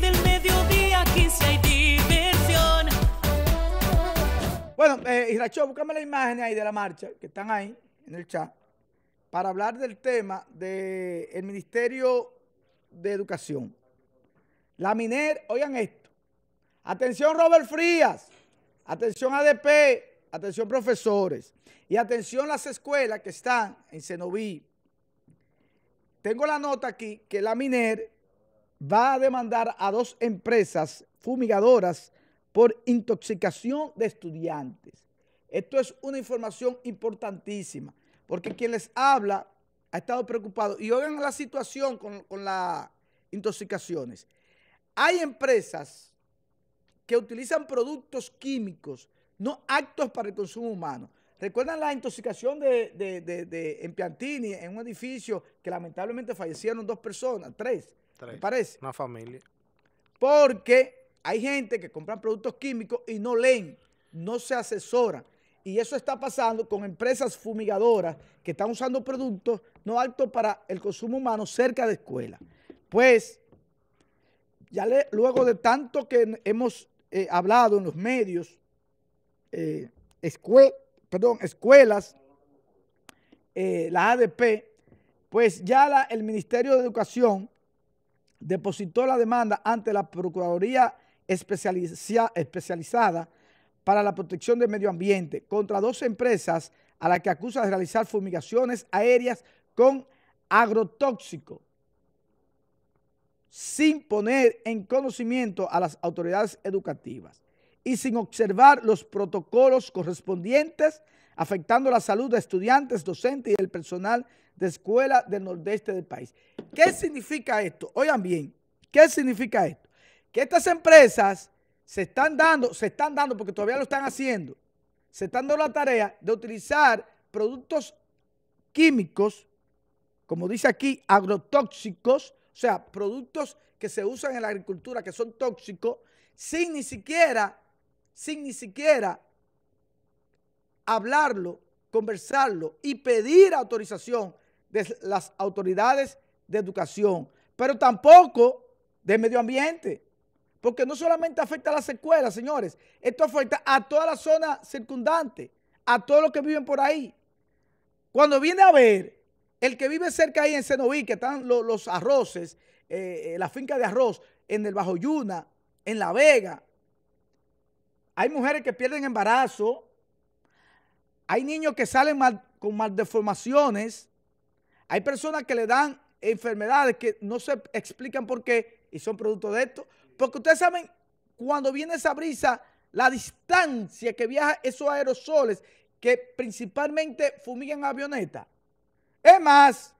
del mediodía, 15 hay diversión. Bueno, y eh, racho búscame la imagen ahí de la marcha, que están ahí en el chat, para hablar del tema del Ministerio de Educación. La MINER, oigan esto. Atención Robert Frías, atención ADP, atención profesores y atención las escuelas que están en Cenoví. Tengo la nota aquí que la MINER va a demandar a dos empresas fumigadoras por intoxicación de estudiantes. Esto es una información importantísima, porque quien les habla ha estado preocupado. Y oigan la situación con, las intoxicaciones. Hay empresas que utilizan productos químicos, no actos para el consumo humano. ¿Recuerdan la intoxicación de, en Piantini, en un edificio que lamentablemente fallecieron dos personas, tres? parece? Una familia. Porque hay gente que compra productos químicos y no leen, no se asesora Y eso está pasando con empresas fumigadoras que están usando productos no altos para el consumo humano cerca de escuelas. Pues, ya luego de tanto que hemos eh, hablado en los medios, eh, perdón, escuelas, las eh, la ADP, pues ya el Ministerio de Educación depositó la demanda ante la Procuraduría Especializada para la Protección del Medio Ambiente contra dos empresas a las que acusa de realizar fumigaciones aéreas con agrotóxico sin poner en conocimiento a las autoridades educativas y sin observar los protocolos correspondientes, afectando la salud de estudiantes, docentes y del personal de escuela del nordeste del país. ¿Qué significa esto? Oigan bien, ¿qué significa esto? Que estas empresas se están dando, se están dando porque todavía lo están haciendo, se están dando la tarea de utilizar productos químicos, como dice aquí, agrotóxicos, o sea, productos que se usan en la agricultura que son tóxicos, sin ni siquiera sin ni siquiera hablarlo, conversarlo y pedir autorización de las autoridades de educación, pero tampoco de medio ambiente, porque no solamente afecta a las escuelas, señores, esto afecta a toda la zona circundante, a todos los que viven por ahí. Cuando viene a ver, el que vive cerca ahí en Senoví, que están los, arroces, eh, eh, la finca de arroz, en el Bajo Yuna, en La Vega, hay mujeres que pierden embarazo. Hay niños que salen con maldeformaciones. Hay personas que le dan enfermedades que no se explican por qué y son producto de esto. Porque ustedes saben, cuando viene esa brisa, la distancia que viajan esos aerosoles que principalmente fumigan avioneta, Es más,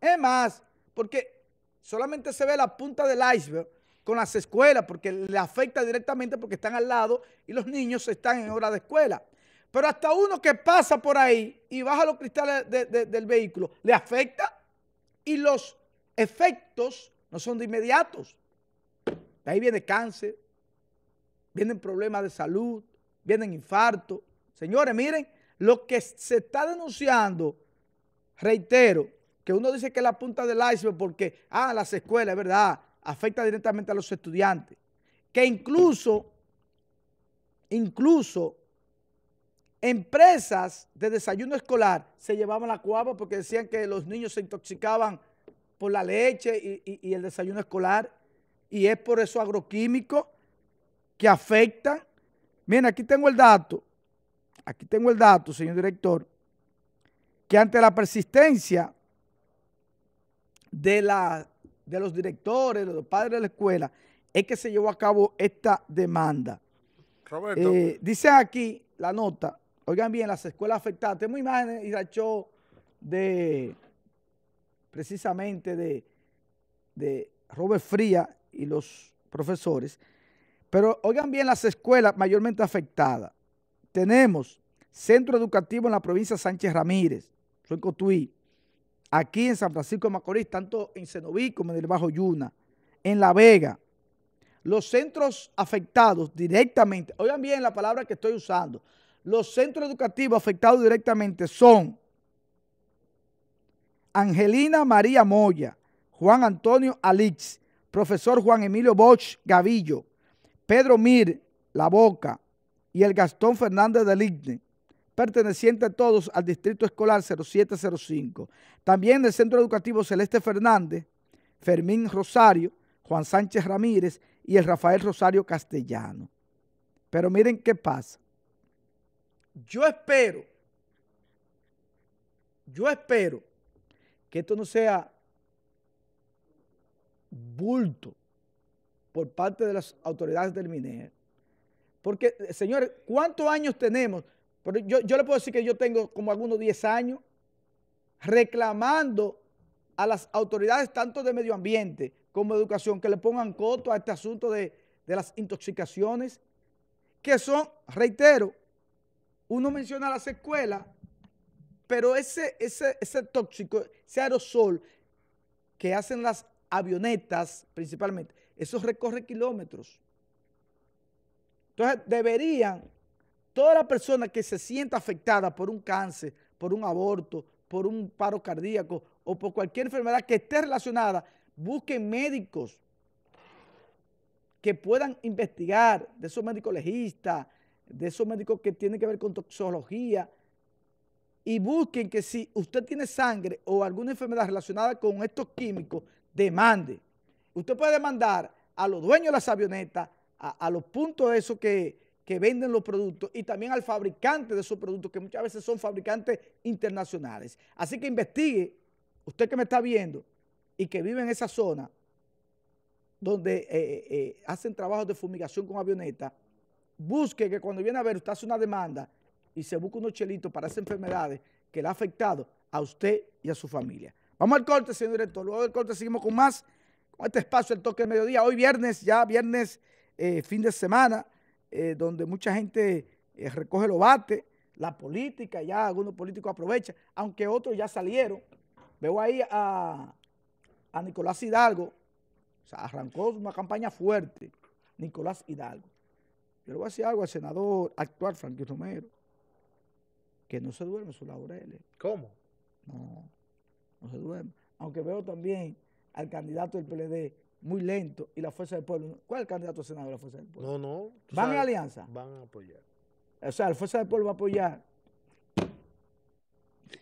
es más, porque solamente se ve la punta del iceberg con las escuelas, porque le afecta directamente porque están al lado y los niños están en hora de escuela. Pero hasta uno que pasa por ahí y baja los cristales del vehículo, le afecta y los efectos no son de inmediatos. De ahí viene cáncer, vienen problemas de salud, vienen infartos. Señores, miren, lo que se está denunciando, reitero, que uno dice que es la punta del iceberg porque, ah, las escuelas, es verdad, afecta directamente a los estudiantes, que incluso, incluso empresas de desayuno escolar se llevaban la cuava porque decían que los niños se intoxicaban por la leche y, el desayuno escolar y es por eso agroquímico que afectan. Miren, aquí tengo el dato, aquí tengo el dato, señor director, que ante la persistencia de la de los directores, de los padres de la escuela, es que se llevó a cabo esta demanda. Roberto. Eh, dice aquí la nota, oigan bien, las escuelas afectadas. Tenemos imágenes, Irachó, de precisamente de, de Robert Fría y los profesores. Pero oigan bien las escuelas mayormente afectadas. Tenemos Centro Educativo en la provincia de Sánchez Ramírez, soy Cotuí aquí en San Francisco de Macorís, tanto en Cenoví como en el Bajo Yuna, en La Vega, los centros afectados directamente, oigan bien la palabra que estoy usando, los centros educativos afectados directamente son Angelina María Moya, Juan Antonio Alix, profesor Juan Emilio Bosch Gavillo, Pedro Mir La Boca y el Gastón Fernández de Ligne perteneciente a todos al Distrito Escolar 0705. También del Centro Educativo Celeste Fernández, Fermín Rosario, Juan Sánchez Ramírez y el Rafael Rosario Castellano. Pero miren qué pasa. Yo espero, yo espero que esto no sea bulto por parte de las autoridades del MINER. Porque, señores, ¿cuántos años tenemos? yo, le puedo decir que yo tengo como algunos 10 años reclamando a las autoridades tanto de medio ambiente como de educación que le pongan coto a este asunto de, las intoxicaciones que son, reitero, uno menciona las escuelas, pero ese, ese, ese tóxico, ese aerosol que hacen las avionetas principalmente, eso recorre kilómetros. Entonces deberían Toda la persona que se sienta afectada por un cáncer, por un aborto, por un paro cardíaco o por cualquier enfermedad que esté relacionada, busquen médicos que puedan investigar, de esos médicos legistas, de esos médicos que tienen que ver con toxicología, y busquen que si usted tiene sangre o alguna enfermedad relacionada con estos químicos, demande. Usted puede demandar a los dueños de las avionetas, a, los puntos de esos que, que venden los productos y también al fabricante de esos productos, que muchas veces son fabricantes internacionales. Así que investigue, usted que me está viendo y que vive en esa zona donde eh, eh, eh, hacen trabajos de fumigación con avioneta, busque que cuando viene a ver usted hace una demanda y se busca unos chelitos para esas enfermedades que le ha afectado a usted y a su familia. Vamos al corte, señor director. Luego del corte seguimos con más, con este espacio, el toque del mediodía. Hoy viernes, ya viernes, fin de semana. Eh, donde mucha gente eh, recoge los bates, la política, ya algunos políticos aprovechan, aunque otros ya salieron. Veo ahí a, Nicolás Hidalgo, o sea, arrancó una campaña fuerte, Nicolás Hidalgo. Yo le voy a decir algo al senador actual, Frankie Romero, que no se duerme su laureles. ¿Cómo? No, no se duerme. Aunque veo también al candidato del PLD, muy lento y la fuerza del pueblo. ¿Cuál es el candidato a senador de la fuerza del pueblo? No, no. ¿Van en alianza? Van a apoyar. O sea, la fuerza del pueblo va a apoyar.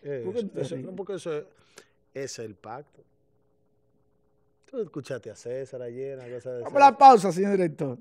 Eh, es, porque eso es, es, el pacto. Tú escuchaste a César ayer. Vamos a la pausa, señor director.